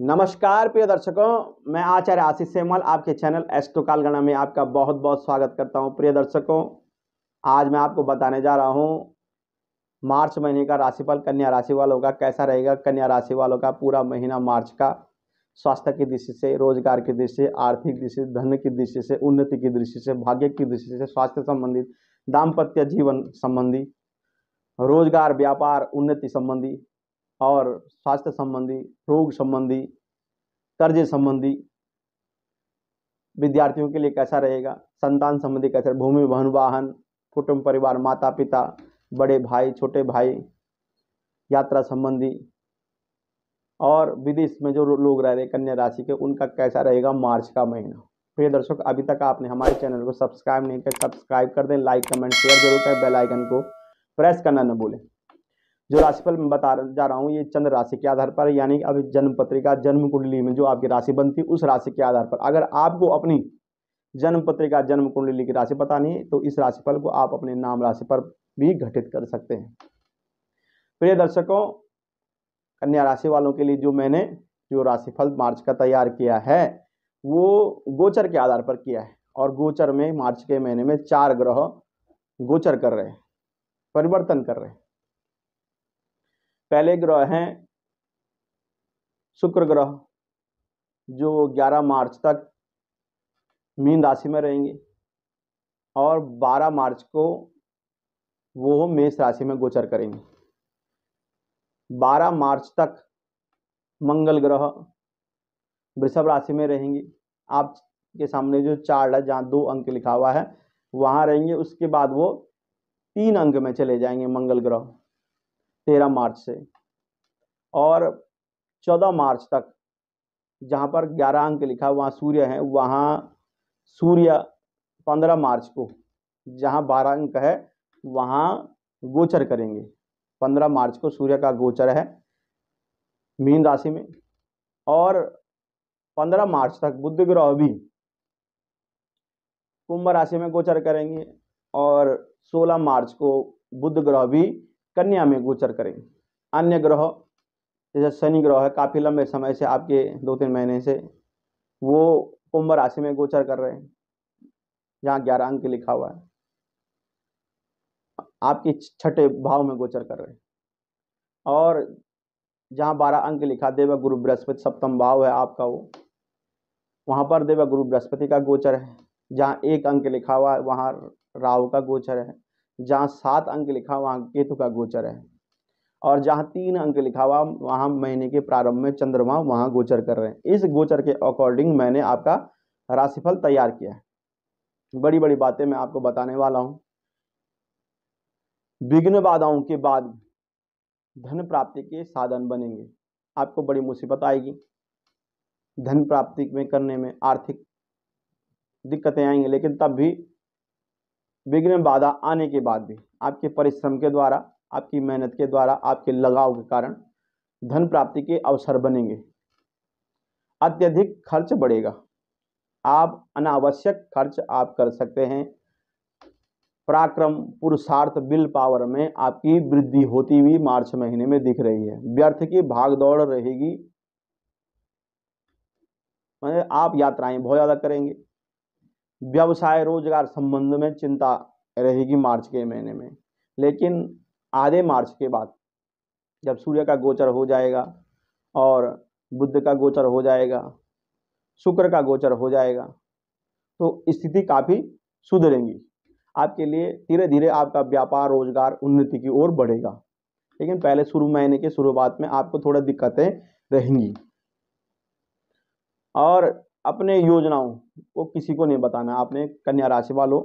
नमस्कार प्रिय दर्शकों मैं आचार्य आशीष सेमल आपके चैनल एस्टो कालगणा में आपका बहुत बहुत स्वागत करता हूं प्रिय दर्शकों आज मैं आपको बताने जा रहा हूं मार्च महीने का राशिफल कन्या राशि वालों का कैसा रहेगा कन्या राशि वालों का पूरा महीना मार्च का स्वास्थ्य की दृष्टि से रोजगार की दृष्टि से आर्थिक दृष्टि से धन की दृष्टि से उन्नति की दृष्टि से भाग्य की दृष्टि से स्वास्थ्य संबंधित दाम्पत्य जीवन संबंधी रोजगार व्यापार उन्नति संबंधी और स्वास्थ्य संबंधी रोग संबंधी कर्ज संबंधी विद्यार्थियों के लिए कैसा रहेगा संतान संबंधी कैसा भूमि वहन वाहन कुटुंब परिवार माता पिता बड़े भाई छोटे भाई यात्रा संबंधी और विदेश में जो लोग रह रहे कन्या राशि के उनका कैसा रहेगा मार्च का महीना प्रिय दर्शक अभी तक आपने हमारे चैनल को सब्सक्राइब नहीं किया सब्सक्राइब कर दें लाइक कमेंट शेयर जरूर करें बेल आइकन को प्रेस करना न भूलें जो राशिफल मैं बता जा रहा हूँ ये चंद्र राशि के आधार पर यानी कि अभी जन्म पत्रिका जन्म कुंडली में जो आपकी राशि बनती है उस राशि के आधार पर अगर आपको अपनी जन्म पत्रिका जन्म कुंडली की राशि पता नहीं तो इस राशिफल को आप अपने नाम राशि पर भी घटित कर सकते हैं प्रिय दर्शकों कन्या राशि वालों के लिए जो मैंने जो राशिफल मार्च का तैयार किया है वो गोचर के आधार पर किया है और गोचर में मार्च के महीने में चार ग्रह गोचर कर रहे हैं परिवर्तन कर रहे हैं पहले ग्रह हैं शुक्र ग्रह जो 11 मार्च तक मीन राशि में रहेंगे और 12 मार्च को वो मेष राशि में गोचर करेंगे 12 मार्च तक मंगल ग्रह वृषभ राशि में रहेंगे आप के सामने जो चार्ट है जहाँ दो अंक लिखा हुआ है वहाँ रहेंगे उसके बाद वो तीन अंक में चले जाएंगे मंगल ग्रह तेरह मार्च से और चौदह मार्च तक जहाँ पर ग्यारह अंक लिखा वहाँ सूर्य है वहाँ सूर्य पंद्रह मार्च को जहाँ बारह अंक है वहाँ गोचर करेंगे पंद्रह मार्च को सूर्य का गोचर है मीन राशि में और पंद्रह मार्च तक बुद्ध ग्रह भी कुंभ राशि में गोचर करेंगे और सोलह मार्च को बुद्ध ग्रह भी कन्या में गोचर करें अन्य ग्रह जैसे शनि ग्रह है काफ़ी लंबे समय से आपके दो तीन महीने से वो कुंभ राशि में गोचर कर रहे हैं यहाँ ग्यारह अंक लिखा हुआ है आपके छठे भाव में गोचर कर रहे हैं और जहाँ बारह अंक लिखा देव गुरु बृहस्पति सप्तम भाव है आपका वो वहाँ पर देव गुरु बृहस्पति का गोचर है जहाँ एक अंक लिखा हुआ है वहाँ राहु का गोचर है जहाँ सात अंक लिखा वहाँ केतु का गोचर है और जहाँ तीन अंक लिखा हुआ वहाँ महीने के प्रारंभ में चंद्रमा वहाँ गोचर कर रहे हैं इस गोचर के अकॉर्डिंग मैंने आपका राशिफल तैयार किया है बड़ी बड़ी बातें मैं आपको बताने वाला हूँ विघ्न बाधाओं के बाद धन प्राप्ति के साधन बनेंगे आपको बड़ी मुसीबत आएगी धन प्राप्ति में करने में आर्थिक दिक्कतें आएंगी लेकिन तब भी विघ्न बाधा आने के बाद भी आपके परिश्रम के द्वारा आपकी मेहनत के द्वारा आपके लगाव के कारण धन प्राप्ति के अवसर बनेंगे अत्यधिक खर्च बढ़ेगा आप अनावश्यक खर्च आप कर सकते हैं पराक्रम पुरुषार्थ बिल पावर में आपकी वृद्धि होती हुई मार्च महीने में दिख रही है व्यर्थ की भागदौड़ रहेगी मतलब आप यात्राएं बहुत ज़्यादा करेंगे व्यवसाय रोजगार संबंध में चिंता रहेगी मार्च के महीने में लेकिन आधे मार्च के बाद जब सूर्य का गोचर हो जाएगा और बुद्ध का गोचर हो जाएगा शुक्र का गोचर हो जाएगा तो स्थिति काफ़ी सुधरेंगी आपके लिए धीरे धीरे आपका व्यापार रोजगार उन्नति की ओर बढ़ेगा लेकिन पहले शुरू महीने के शुरुआत में आपको थोड़ा दिक्कतें रहेंगी और अपने योजनाओं को किसी को नहीं बताना आपने कन्या राशि वालों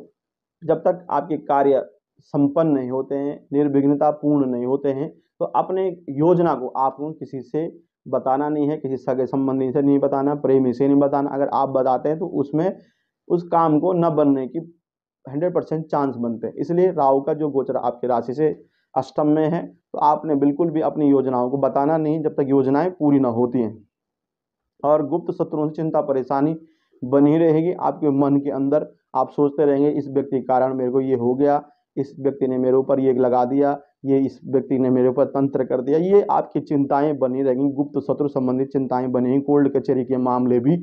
जब तक आपके कार्य संपन्न नहीं होते हैं निर्विघ्नता पूर्ण नहीं होते हैं तो अपने योजना को आपको किसी से बताना नहीं है किसी सगे संबंधी से नहीं बताना प्रेमी से नहीं बताना अगर आप बताते हैं तो उसमें उस काम को न बनने की हंड्रेड परसेंट चांस बनते हैं इसलिए राहु का जो गोचर आपके राशि से अष्टम में है तो आपने बिल्कुल भी अपनी योजनाओं को बताना नहीं जब तक योजनाएं पूरी ना होती हैं और गुप्त शत्रुओं से चिंता परेशानी बनी रहेगी आपके मन के अंदर आप सोचते रहेंगे इस व्यक्ति के कारण मेरे को ये हो गया इस व्यक्ति ने मेरे ऊपर ये लगा दिया ये इस व्यक्ति ने मेरे ऊपर तंत्र कर दिया ये आपकी चिंताएं बनी रहेंगी गुप्त शत्रु संबंधित चिंताएं बनेंगी कोल्ड कचहरी के मामले भी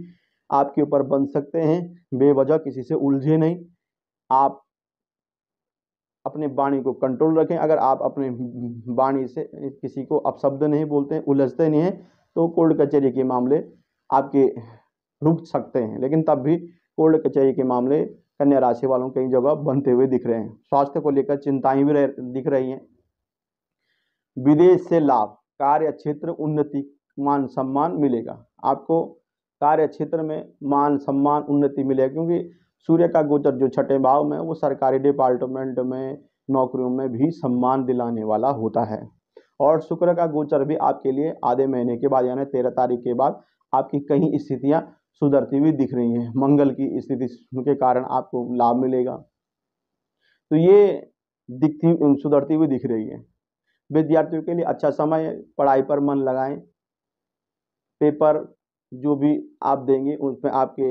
आपके ऊपर बन सकते हैं बेवजह किसी से उलझे नहीं आप अपने वाणी को कंट्रोल रखें अगर आप अपने वाणी से किसी को अपशब्द नहीं बोलते उलझते नहीं हैं तो कोल्ड कचहरी के मामले आपके रुक सकते हैं लेकिन तब भी कोर्ट कचहरी के मामले कन्या राशि वालों कई जगह बनते हुए दिख रहे हैं स्वास्थ्य को लेकर चिंताएं भी रह, दिख रही हैं विदेश से लाभ कार्य क्षेत्र उन्नति मान सम्मान मिलेगा आपको कार्य क्षेत्र में मान सम्मान उन्नति मिलेगा क्योंकि सूर्य का गोचर जो छठे भाव में वो सरकारी डिपार्टमेंट में नौकरियों में भी सम्मान दिलाने वाला होता है और शुक्र का गोचर भी आपके लिए आधे महीने के बाद यानी तेरह तारीख के बाद आपकी कई स्थितियाँ सुधरती हुई दिख रही हैं मंगल की स्थिति के कारण आपको लाभ मिलेगा तो ये दिखती सुधरती हुई दिख रही है विद्यार्थियों के लिए अच्छा समय पढ़ाई पर मन लगाएं पेपर जो भी आप देंगे उसमें आपके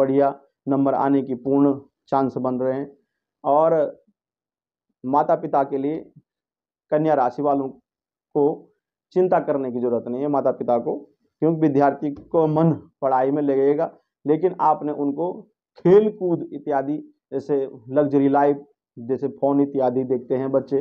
बढ़िया नंबर आने की पूर्ण चांस बन रहे हैं और माता पिता के लिए कन्या राशि वालों को चिंता करने की ज़रूरत नहीं है माता पिता को क्योंकि विद्यार्थी को मन पढ़ाई में लगेगा लेकिन आपने उनको खेल कूद इत्यादि जैसे लग्जरी लाइफ जैसे फ़ोन इत्यादि देखते हैं बच्चे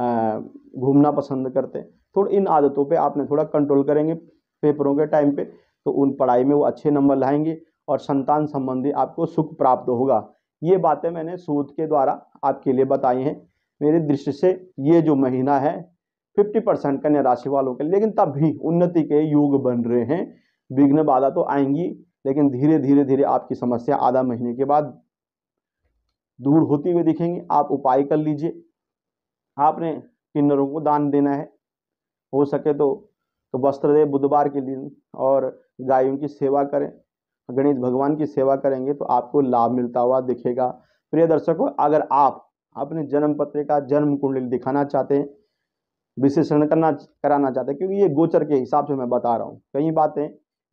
घूमना पसंद करते हैं थोड़ा इन आदतों पे आपने थोड़ा कंट्रोल करेंगे पेपरों के टाइम पे तो उन पढ़ाई में वो अच्छे नंबर लाएंगे और संतान संबंधी आपको सुख प्राप्त होगा ये बातें मैंने सूद के द्वारा आपके लिए बताई हैं मेरी दृष्टि से ये जो महीना है फिफ्टी परसेंट कन्या राशि वालों के लेकिन तब भी उन्नति के योग बन रहे हैं विघ्न बाधा तो आएंगी लेकिन धीरे धीरे धीरे आपकी समस्या आधा महीने के बाद दूर होती हुई दिखेंगी आप उपाय कर लीजिए आपने किन्नरों को दान देना है हो सके तो तो वस्त्र दे बुधवार के दिन और गायों की सेवा करें गणेश भगवान की सेवा करेंगे तो आपको लाभ मिलता हुआ दिखेगा प्रिय दर्शकों अगर आप अपने जन्म का जन्म कुंडली दिखाना चाहते हैं विशेषण करना कराना चाहते हैं क्योंकि ये गोचर के हिसाब से मैं बता रहा हूँ कई बातें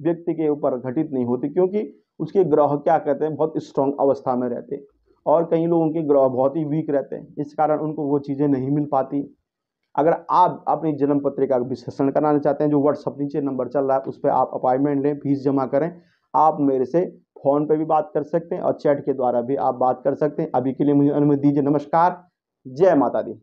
व्यक्ति के ऊपर घटित नहीं होती क्योंकि उसके ग्रह क्या कहते हैं बहुत स्ट्रांग अवस्था में रहते हैं और कई लोगों के ग्रह बहुत ही वीक रहते हैं इस कारण उनको वो चीज़ें नहीं मिल पाती अगर आप अपनी जन्म पत्रिका का विश्लेषण कराना चाहते हैं जो व्हाट्सअप नीचे नंबर चल रहा है उस पर आप अपॉइंटमेंट लें फीस जमा करें आप मेरे से फ़ोन पे भी बात कर सकते हैं और चैट के द्वारा भी आप बात कर सकते हैं अभी के लिए मुझे अनुमति दीजिए नमस्कार जय माता दी